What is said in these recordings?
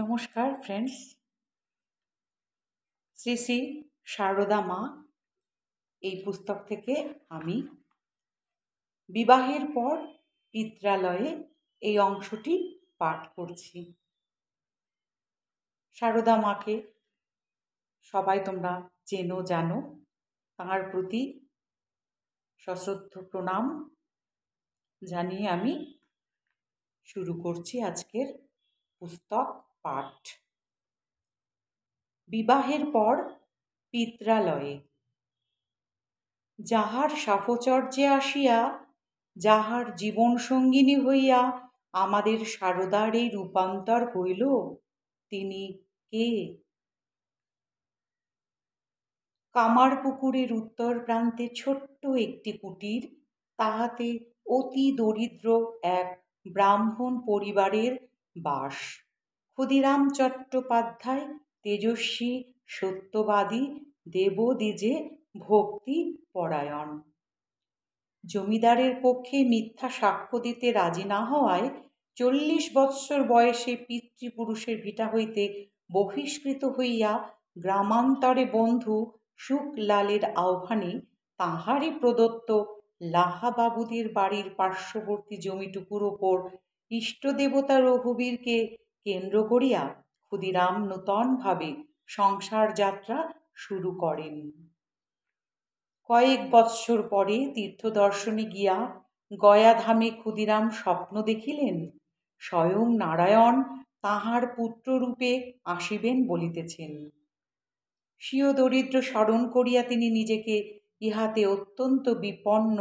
নমস্কার ফ্রেন্ডস শ্রী শ্রী সারদা মা এই পুস্তক থেকে আমি বিবাহের পর পিত্রালয়ে এই অংশটি পাঠ করছি সারদা মাকে সবাই তোমরা চেনো জানো তাঁর প্রতি সশ্রদ্ধ প্রণাম জানিয়ে আমি শুরু করছি আজকের পুস্তক পাঠ বিবাহের পর পিত্রালয়ে যাহার সাফচর্যে আসিয়া যাহার জীবন সঙ্গিনী হইয়া আমাদের সারদার এই রূপান্তর হইল তিনি কে কামার পুকুরের উত্তর প্রান্তে ছোট্ট একটি কুটির তাহাতে অতি দরিদ্র এক ব্রাহ্মণ পরিবারের বাস ক্ষুদিরাম চট্টোপাধ্যায় তেজস্বী সত্যবাদী দেবদিজে ভক্তি পরায়ণ জমিদারের পক্ষে মিথ্যা সাক্ষ্য দিতে রাজি না হওয়ায় চল্লিশ বৎসর বয়সে পিতৃপুরুষের ভিটা হইতে বহিষ্কৃত হইয়া গ্রামান্তরে বন্ধু শুকলালের আহ্বানে তাহারই প্রদত্ত লাহাবাবুদের বাড়ির পার্শ্ববর্তী জমিটুকুর ওপর ইষ্টদেবতা রঘুবীরকে কেন্দ্র করিয়া ক্ষুদিরাম নূতনভাবে সংসারযাত্রা শুরু করেন কয়েক বৎসর পরে তীর্থদর্শনে গিয়া গয়াধামে ক্ষুদিরাম স্বপ্ন দেখিলেন স্বয়ং নারায়ণ তাহার পুত্ররূপে আসিবেন বলিতেছেন স্বীয় দরিদ্র স্মরণ করিয়া তিনি নিজেকে ইহাতে অত্যন্ত বিপন্ন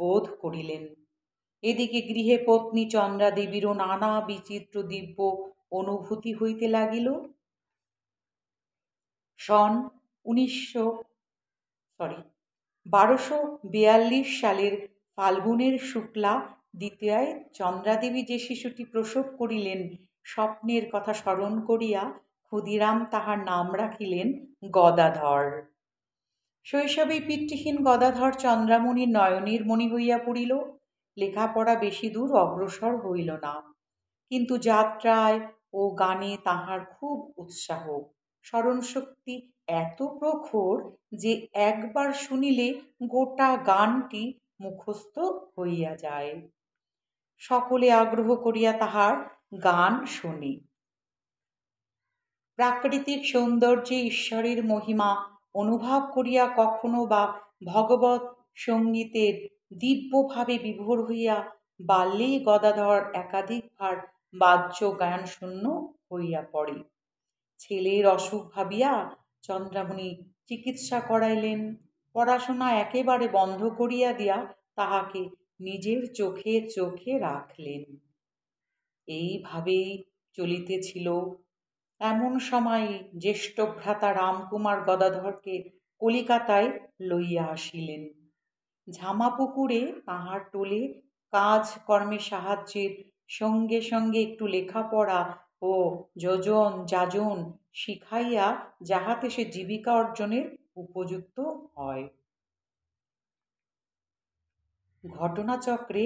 বোধ করিলেন এদিকে গৃহে পত্নী চন্দ্রাদেবীরও নানা বিচিত্র দিব্য অনুভূতি হইতে লাগিল সন উনিশশো সরি বারোশো বিয়াল্লিশ সালের ফাল্গুনের শুক্লা দ্বিতীয়ায় চন্দ্রাদেবী যে শিশুটি প্রসব করিলেন স্বপ্নের কথা স্মরণ করিয়া ক্ষুদিরাম তাহার নাম রাখিলেন গদাধর শৈশবেই পিতৃহীন গদাধর চন্দ্রামণি নয়নের মণি হইয়া পড়িল লেখাপড়া বেশি দূর অগ্রসর হইল না কিন্তু যাত্রায় ও গানে তাহার খুব উৎসাহ স্মরণশক্তি এত প্রখর যে একবার শুনিলে গোটা গানটি মুখস্থ হইয়া যায় সকলে আগ্রহ করিয়া তাহার গান শুনি প্রাকৃতিক সৌন্দর্যে ঈশ্বরের মহিমা অনুভব করিয়া কখনো বা ভগবত সঙ্গীতের দিব্যভাবে বিভোর হইয়া বাল্যে গদাধর একাধিকবার বাহ্য জ্ঞান শূন্য হইয়া পড়ে ছেলের অসুখ ভাবিয়া চন্দ্রামণি চিকিৎসা করাইলেন পড়াশোনা একেবারে বন্ধ করিয়া দিয়া তাহাকে নিজের চোখে চোখে রাখলেন এইভাবেই চলিতেছিল এমন সময় জ্যেষ্ঠ ভ্রাতা রামকুমার গদাধরকে কলিকাতায় লইয়া আসিলেন ঝামাপুকুরে তাহার টোলে কাজ কর্মে সাহায্যের সঙ্গে সঙ্গে একটু লেখাপড়া ও যজন যাজন শিখাইয়া যাহাতে সে জীবিকা অর্জনের উপযুক্ত হয় ঘটনাচক্রে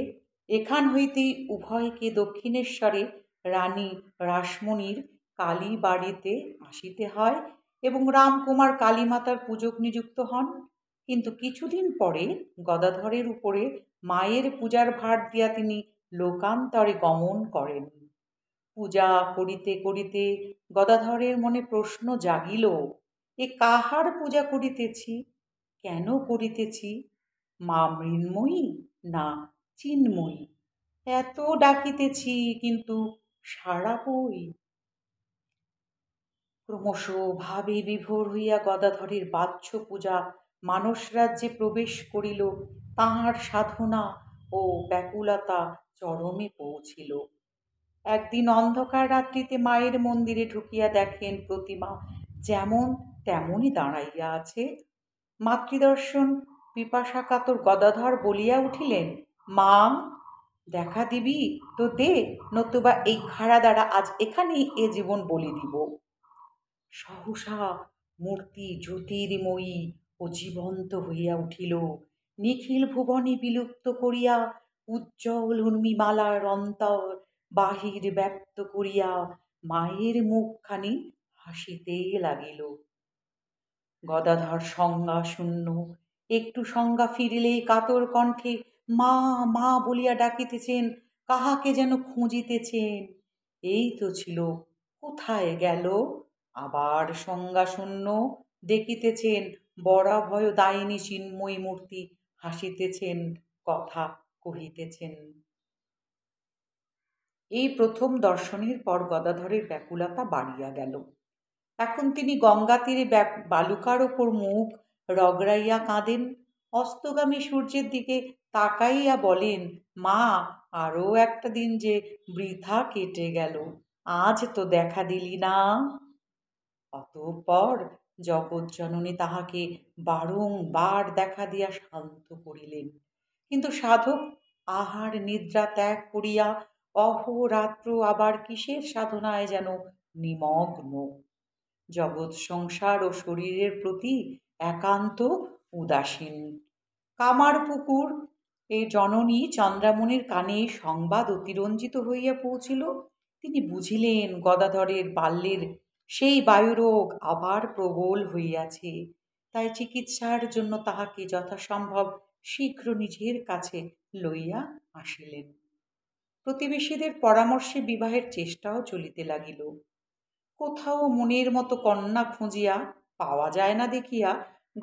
এখান হইতেই উভয়কে দক্ষিণেশ্বরে রানী রাসমণির কালী বাড়িতে আসিতে হয় এবং রামকুমার কালীমাতার পূজক নিযুক্ত হন কিন্তু কিছুদিন পরে গদাধরের উপরে মায়ের পূজার ভার দিয়া তিনি লোকান্তরে গমন করেন পূজা করিতে করিতে গদাধরের মনে প্রশ্ন জাগিল এ কাহার পূজা করিতেছি কেন করিতেছি মা মৃন্ময়ী না চিন্ময়ী এত ডাকিতেছি কিন্তু সারা বই ক্রমশ ভাবে বিভোর হইয়া গদাধরের বাহ্য পূজা মানস রাজ্যে প্রবেশ করিল তাঁহার সাধনা ও ব্যাকুলতা চরমে পৌঁছিল একদিন অন্ধকার রাত্রিতে মায়ের মন্দিরে ঢুকিয়া দেখেন প্রতিমা যেমন তেমনই দাঁড়াইয়া আছে মাতৃদর্শন পিপাসাকাতর গদাধর বলিয়া উঠিলেন মাম দেখা দিবি তো দে নতুবা এই খাড়া দ্বারা আজ এখানেই এ জীবন বলি দিব সহসা মূর্তি জ্যোতির্ময়ী ও জীবন্ত হইয়া উঠিল নিখিল ভুবনে বিলুপ্ত করিয়া উজ্জ্বল উর্মিমালার অন্তর বাহির ব্যক্ত করিয়া মায়ের মুখখানি হাসিতে লাগিল গদাধর সংজ্ঞা শূন্য একটু সংজ্ঞা ফিরিলেই কাতর কণ্ঠে মা মা বলিয়া ডাকিতেছেন কাহাকে যেন খুঁজিতেছেন এই তো ছিল কোথায় গেল আবার সংজ্ঞা শূন্য দেখিতেছেন ভয় দায়িনী চিন্ময়ী মূর্তি হাসিতেছেন কথা কহিতেছেন এই প্রথম দর্শনের পর গদাধরের ব্যাকুলতা বাড়িয়া গেল এখন তিনি গঙ্গা তীরে বালুকার ওপর মুখ রগড়াইয়া কাঁদেন অস্তগামী সূর্যের দিকে তাকাইয়া বলেন মা আরও একটা দিন যে বৃথা কেটে গেল আজ তো দেখা দিলি না অতপর জগৎজননী তাহাকে বারংবার দেখা দিয়া শান্ত করিলেন কিন্তু সাধক আহার নিদ্রা ত্যাগ করিয়া অহরাত্র আবার কিসের সাধনায় যেন নিমগ্ন জগৎ সংসার ও শরীরের প্রতি একান্ত উদাসীন কামার পুকুর এ জননী চন্দ্রামণির কানে সংবাদ অতিরঞ্জিত হইয়া পৌঁছিল তিনি বুঝিলেন গদাধরের বাল্যের সেই বায়ুরোগ আবার প্রবল হইয়াছে তাই চিকিৎসার জন্য তাহাকে যথাসম্ভব শীঘ্র নিজের কাছে লইয়া আসিলেন প্রতিবেশীদের পরামর্শে বিবাহের চেষ্টাও চলিতে লাগিল কোথাও মনের মতো কন্যা খুঁজিয়া পাওয়া যায় না দেখিয়া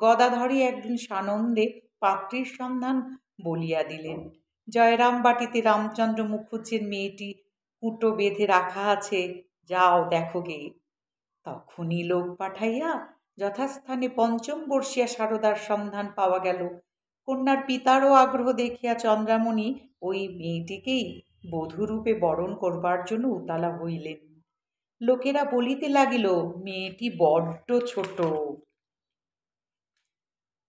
গদাধরী একদিন সানন্দে পাত্রীর সন্ধান বলিয়া দিলেন জয়রাম বাটিতে রামচন্দ্র মুখুজ্জের মেয়েটি কুটো বেঁধে রাখা আছে যাও দেখো গে তখনই লোক পাঠাইয়া যথাস্থানে পঞ্চম বর্ষিয়া সারদার সন্ধান পাওয়া গেল কন্যার পিতারও আগ্রহ দেখিয়া চন্দ্রামণি ওই মেয়েটিকেই বধূরূপে বরণ করবার জন্য উতালা হইলেন লোকেরা বলিতে লাগিল মেয়েটি বড্ড ছোট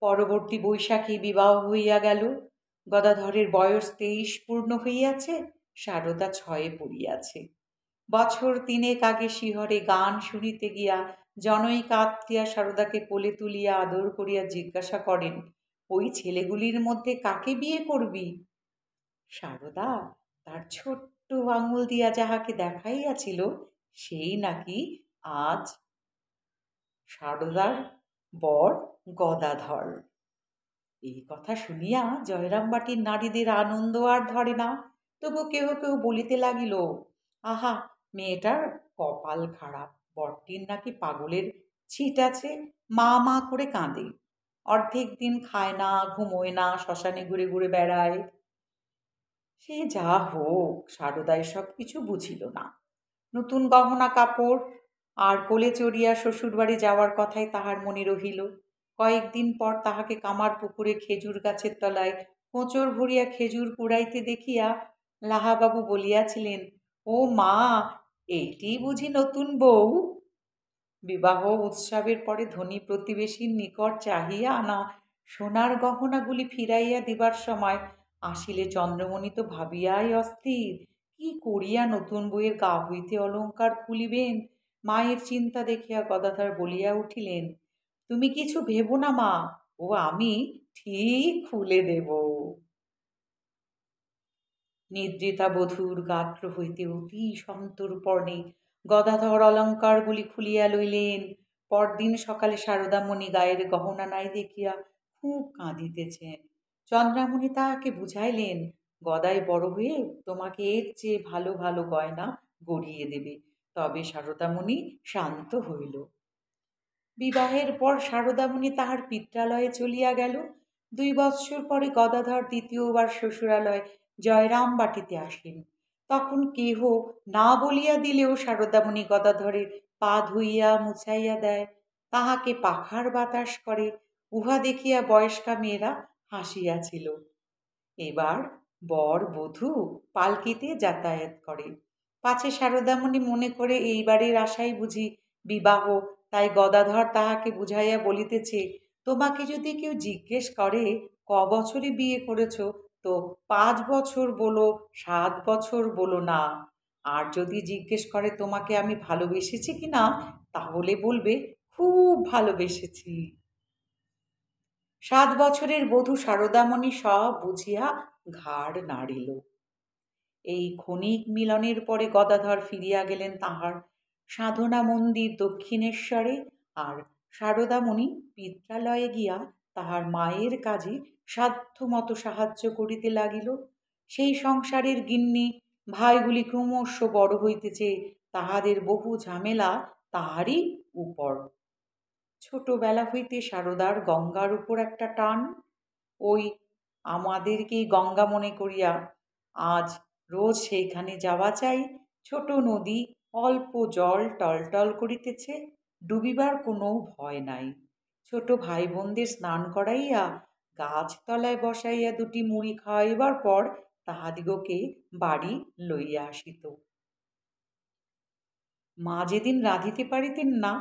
পরবর্তী বৈশাখী বিবাহ হইয়া গেল গদাধরের বয়স তেইশ পূর্ণ হইয়াছে সারদা ছয়ে পড়িয়াছে বছর তিনেক আগে শিহরে গান শুনিতে গিয়া জনৈক আত্মীয়া সারদাকে কোলে তুলিয়া আদর করিয়া জিজ্ঞাসা করেন ওই ছেলেগুলির মধ্যে কাকে বিয়ে করবি সারদা তার ছোট্ট আঙুল দিয়া যাহাকে দেখাইয়াছিল সেই নাকি আজ সারদার বর গদাধর এই কথা শুনিয়া জয়রামবাটির নারীদের আনন্দ আর ধরে না তবু কেহ কেউ বলিতে লাগিল আহা মেয়েটার কপাল খারাপ বরটির নাকি পাগলের ছিট আছে মা মা করে কাঁদে অর্ধেক দিন খায় না ঘুমোয় না শ্মশানে ঘুরে ঘুরে বেড়ায় সে যা হোক সারদায় সব কিছু বুঝিল না নতুন গহনা কাপড় আর কোলে চড়িয়া শ্বশুরবাড়ি যাওয়ার কথাই তাহার মনে রহিল কয়েকদিন পর তাহাকে কামার পুকুরে খেজুর গাছের তলায় কোঁচর ভরিয়া খেজুর কুড়াইতে দেখিয়া লাহাবাবু বলিয়াছিলেন ও মা এটি বুঝি নতুন বউ বিবাহ উৎসবের পরে ধনী প্রতিবেশীর নিকট চাহিয়া আনা সোনার গহনাগুলি ফিরাইয়া দিবার সময় আসিলে চন্দ্রমণি তো ভাবিয়াই অস্থির কি করিয়া নতুন বইয়ের গা হইতে অলঙ্কার খুলিবেন মায়ের চিন্তা দেখিয়া গদাধর বলিয়া উঠিলেন তুমি কিছু ভেবো না মা ও আমি ঠিক খুলে দেব নিদ্রিতা বধূর গাত্র হইতে অতি সন্তর্পণে গদাধর অলঙ্কারগুলি খুলিয়া লইলেন পরদিন সকালে সারদামণি গায়ের গহনা নাই দেখিয়া খুব কাঁদিতেছেন চন্দ্রামণি তাহাকে বুঝাইলেন গদায় বড় হয়ে তোমাকে এর চেয়ে ভালো ভালো গয়না গড়িয়ে দেবে তবে সারদামণি শান্ত হইল বিবাহের পর সারদামণি তাহার পিত্রালয়ে চলিয়া গেল দুই বৎসর পরে গদাধর দ্বিতীয়বার শ্বশুরালয় জয়রাম বাটিতে আসেন তখন কেহ না বলিয়া দিলেও সারদামণি গদাধরের পা ধুইয়া মুছাইয়া দেয় তাহাকে পাখার বাতাস করে উহা দেখিয়া বয়স্কা মেয়েরা হাসিয়াছিল এবার বর বধূ পালকিতে যাতায়াত করে পাছে সারদামণি মনে করে এইবারের আশাই বুঝি বিবাহ তাই গদাধর তাহাকে বুঝাইয়া বলিতেছে তোমাকে যদি কেউ জিজ্ঞেস করে ক বছরে বিয়ে করেছ তো পাঁচ বছর বলো সাত বছর বলো না আর যদি জিজ্ঞেস করে তোমাকে আমি ভালোবেসেছি কি না তাহলে বলবে খুব ভালোবেসেছি সাত বছরের বধূ সারদামণি সব বুঝিয়া ঘাড় নাড়িল এই ক্ষণিক মিলনের পরে গদাধর ফিরিয়া গেলেন তাহার সাধনা মন্দির দক্ষিণেশ্বরে আর সারদামণি পিত্রালয়ে গিয়া তাহার মায়ের কাজে সাধ্যমতো সাহায্য করিতে লাগিল সেই সংসারের গিন্নি ভাইগুলি ক্রমশ বড় হইতেছে তাহাদের বহু ঝামেলা তাহারই উপর ছোটবেলা হইতে সারদার গঙ্গার উপর একটা টান ওই আমাদেরকেই গঙ্গা মনে করিয়া আজ রোজ সেইখানে যাওয়া চাই ছোট নদী অল্প জল টলটল করিতেছে ডুবিবার কোনো ভয় নাই ছোট ভাই বোনদের স্নান করাইয়া গাছতলায় বসাইয়া দুটি মুড়ি খাওয়াইবার পর তাহাদিগকে বাড়ি লইয়া আসিত মা যেদিন রাঁধিতে পারিতেন না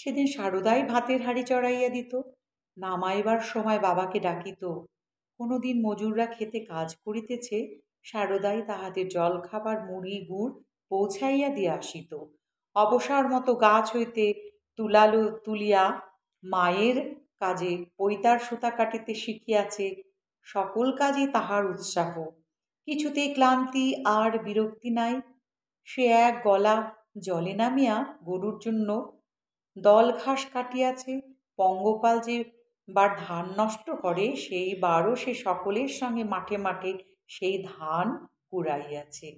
সেদিন সারদাই ভাতের হাড়ি চড়াইয়া দিত নামাইবার সময় বাবাকে ডাকিত কোনো দিন মজুররা খেতে কাজ করিতেছে সারদাই তাহাদের জল খাবার মুড়ি গুড় পৌঁছাইয়া দিয়ে আসিত অবসর মতো গাছ হইতে তুলালো তুলিয়া মায়ের কাজে পৈতার সুতা কাটিতে শিখিয়াছে সকল কাজে তাহার উৎসাহ কিছুতে ক্লান্তি আর বিরক্তি নাই সে এক গলা জলে নামিয়া গরুর জন্য দল ঘাস কাটিয়াছে পঙ্গপাল যে বার ধান নষ্ট করে সেই বারও সে সকলের সঙ্গে মাঠে মাঠে সেই ধান কুড়াইয়াছে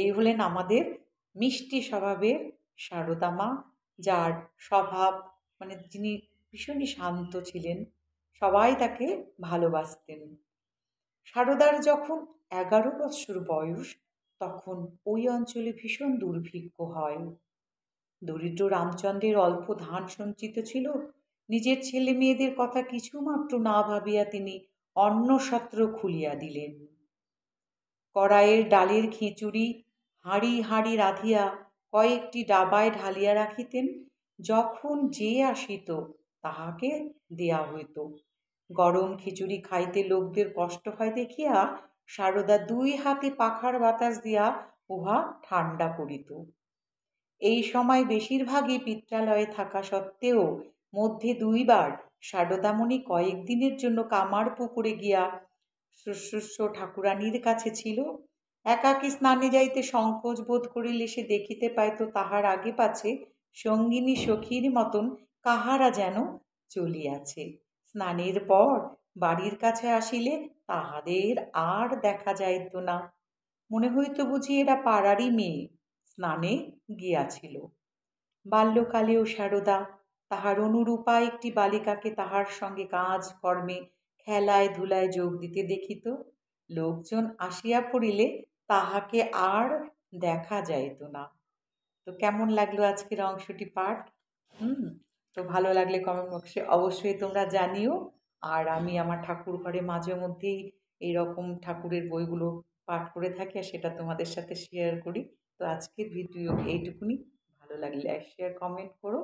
এই হলেন আমাদের মিষ্টি স্বভাবের সারদামা যার স্বভাব মানে যিনি ভীষণই শান্ত ছিলেন সবাই তাকে ভালোবাসতেন সারদার যখন এগারো বৎসর বয়স তখন ওই অঞ্চলে ভীষণ দুর্ভিক্ষ হয় দরিদ্র রামচন্দ্রের অল্প ধান সঞ্চিত ছিল নিজের ছেলে মেয়েদের কথা কিছুমাত্র না ভাবিয়া তিনি সত্র খুলিয়া দিলেন কড়াইয়ের ডালের খিচুড়ি হাঁড়ি হাঁড়ি রাঁধিয়া কয়েকটি ডাবায় ঢালিয়া রাখিতেন যখন যে আসিত তাহাকে দেয়া হইত গরম খিচুড়ি খাইতে লোকদের কষ্ট হয় দেখিয়া সারদা দুই হাতে পাখার বাতাস দিয়া উহা ঠান্ডা করিত এই সময় বেশিরভাগই পিত্রালয়ে থাকা সত্ত্বেও মধ্যে দুইবার সারদামণি কয়েকদিনের জন্য কামার পুকুরে গিয়া শুশ্রূষ্য ঠাকুরানীর কাছে ছিল একাকী স্নানে যাইতে সংকোচ বোধ করিলে সে দেখিতে পাইত তাহার আগে পাছে সঙ্গিনী সখীর মতন কাহারা যেন চলিয়াছে স্নানের পর বাড়ির কাছে আসিলে তাহাদের আর দেখা যাইত না মনে হইত বুঝি এরা পাড়ারই মেয়ে স্নানে গিয়াছিল বাল্যকালেও সারদা তাহার অনুরূপা একটি বালিকাকে তাহার সঙ্গে কাজ কর্মে খেলায় ধুলায় যোগ দিতে দেখিত লোকজন আসিয়া পড়িলে তাহাকে আর দেখা যাইত না তো কেমন লাগলো আজকের অংশটি পাঠ হুম তো ভালো লাগলে কমেন্ট বক্সে অবশ্যই তোমরা জানিও আর আমি আমার ঠাকুর ঘরে মাঝে মধ্যেই এইরকম ঠাকুরের বইগুলো পাঠ করে থাকি আর সেটা তোমাদের সাথে শেয়ার করি তো আজকের ভিডিও এইটুকুনি ভালো লাগলে শেয়ার কমেন্ট করো